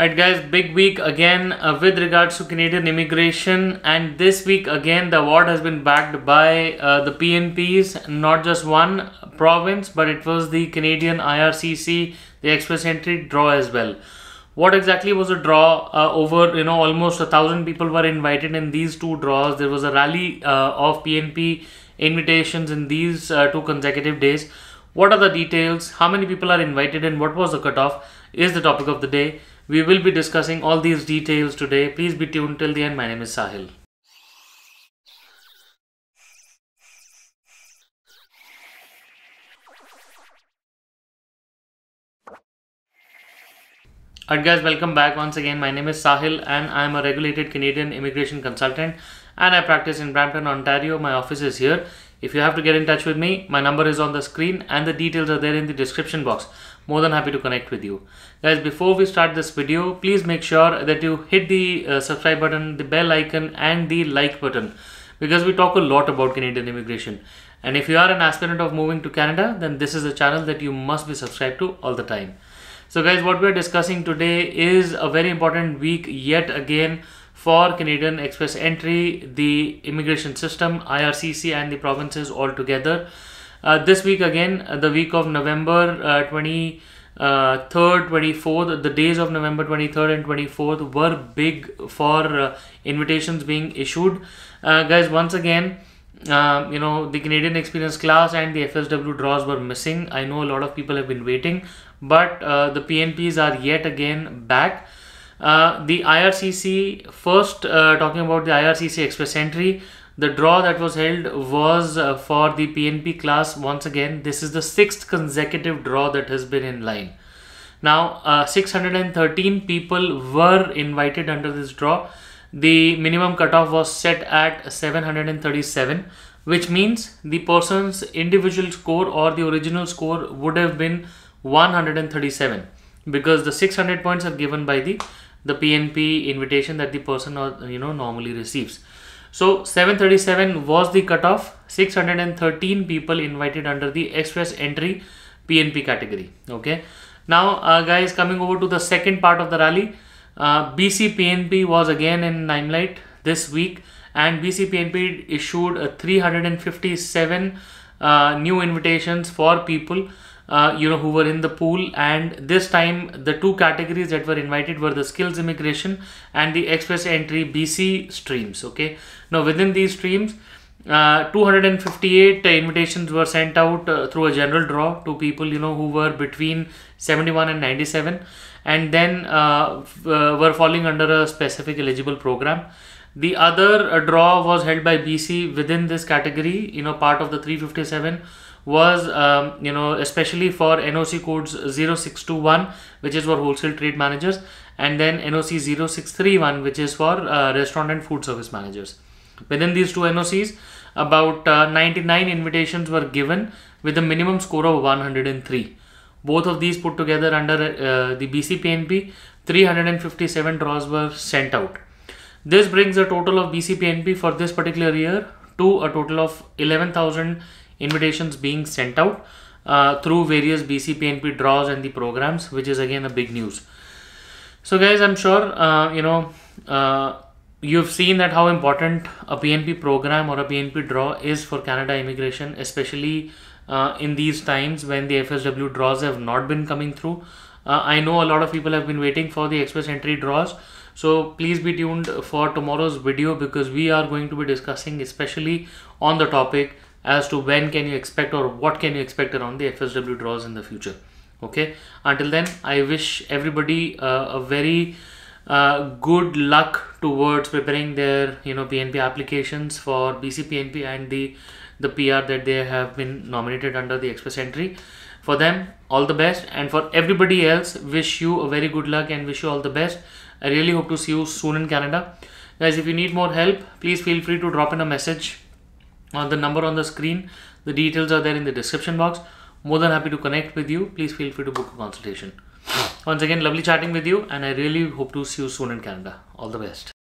Alright guys, big week again uh, with regards to Canadian immigration and this week again the award has been backed by uh, the PNPs, not just one province but it was the Canadian IRCC, the Express Entry draw as well. What exactly was a draw? Uh, over, you know, almost a thousand people were invited in these two draws. There was a rally uh, of PNP invitations in these uh, two consecutive days. What are the details? How many people are invited and what was the cutoff? Is the topic of the day. We will be discussing all these details today. Please be tuned till the end. My name is Sahil. Alright guys, welcome back once again. My name is Sahil and I am a regulated Canadian immigration consultant and I practice in Brampton, Ontario. My office is here if you have to get in touch with me, my number is on the screen and the details are there in the description box. More than happy to connect with you. Guys, before we start this video, please make sure that you hit the uh, subscribe button, the bell icon and the like button because we talk a lot about Canadian immigration. And if you are an aspirant of moving to Canada, then this is a channel that you must be subscribed to all the time. So guys, what we're discussing today is a very important week yet again for Canadian Express entry, the immigration system, IRCC, and the provinces all together. Uh, this week again, uh, the week of November uh, 23rd, uh, 24th, the days of November 23rd and 24th were big for uh, invitations being issued. guys, once again, um, you know, the Canadian Experience class and the FSW draws were missing. I know a lot of people have been waiting, but the PNPs are yet again back. Uh, the IRCC, first uh, talking about the IRCC Express entry, the draw that was held was uh, for the PNP class once again. This is the sixth consecutive draw that has been in line. Now, uh, 613 people were invited under this draw. The minimum cutoff was set at 737, which means the person's individual score or the original score would have been 137 because the 600 points are given by the the PNP invitation that the person or uh, you know normally receives. So 737 was the cutoff. 613 people invited under the express entry PNP category. Okay. Now uh, guys coming over to the second part of the rally. Uh, BC PNP was again in limelight this week and BC PNP issued uh, 357 uh, new invitations for people uh, you know who were in the pool and this time the two categories that were invited were the skills immigration and the express entry bc streams okay now within these streams uh, 258 invitations were sent out uh, through a general draw to people you know who were between 71 and 97 and then uh, uh, were falling under a specific eligible program the other uh, draw was held by bc within this category you know part of the 357 was um, you know especially for NOC codes 0621 which is for wholesale trade managers and then NOC 0631 which is for uh, restaurant and food service managers. Within these two NOCs about uh, 99 invitations were given with a minimum score of 103. Both of these put together under uh, the BCPNP 357 draws were sent out. This brings a total of BCPNP for this particular year to a total of 11,000 invitations being sent out uh, through various BCPNP draws and the programs, which is again a big news. So, guys, I'm sure uh, you know uh, you've seen that how important a PNP program or a PNP draw is for Canada immigration, especially uh, in these times when the FSW draws have not been coming through. Uh, I know a lot of people have been waiting for the express entry draws. So please be tuned for tomorrow's video because we are going to be discussing especially on the topic as to when can you expect or what can you expect around the FSW draws in the future. Okay, until then, I wish everybody uh, a very uh, good luck towards preparing their you know PNP applications for BCPNP and the the PR that they have been nominated under the Express entry. For them, all the best, and for everybody else, wish you a very good luck and wish you all the best. I really hope to see you soon in Canada. Guys, if you need more help, please feel free to drop in a message on uh, the number on the screen. The details are there in the description box. More than happy to connect with you. Please feel free to book a consultation. Once again, lovely chatting with you, and I really hope to see you soon in Canada. All the best.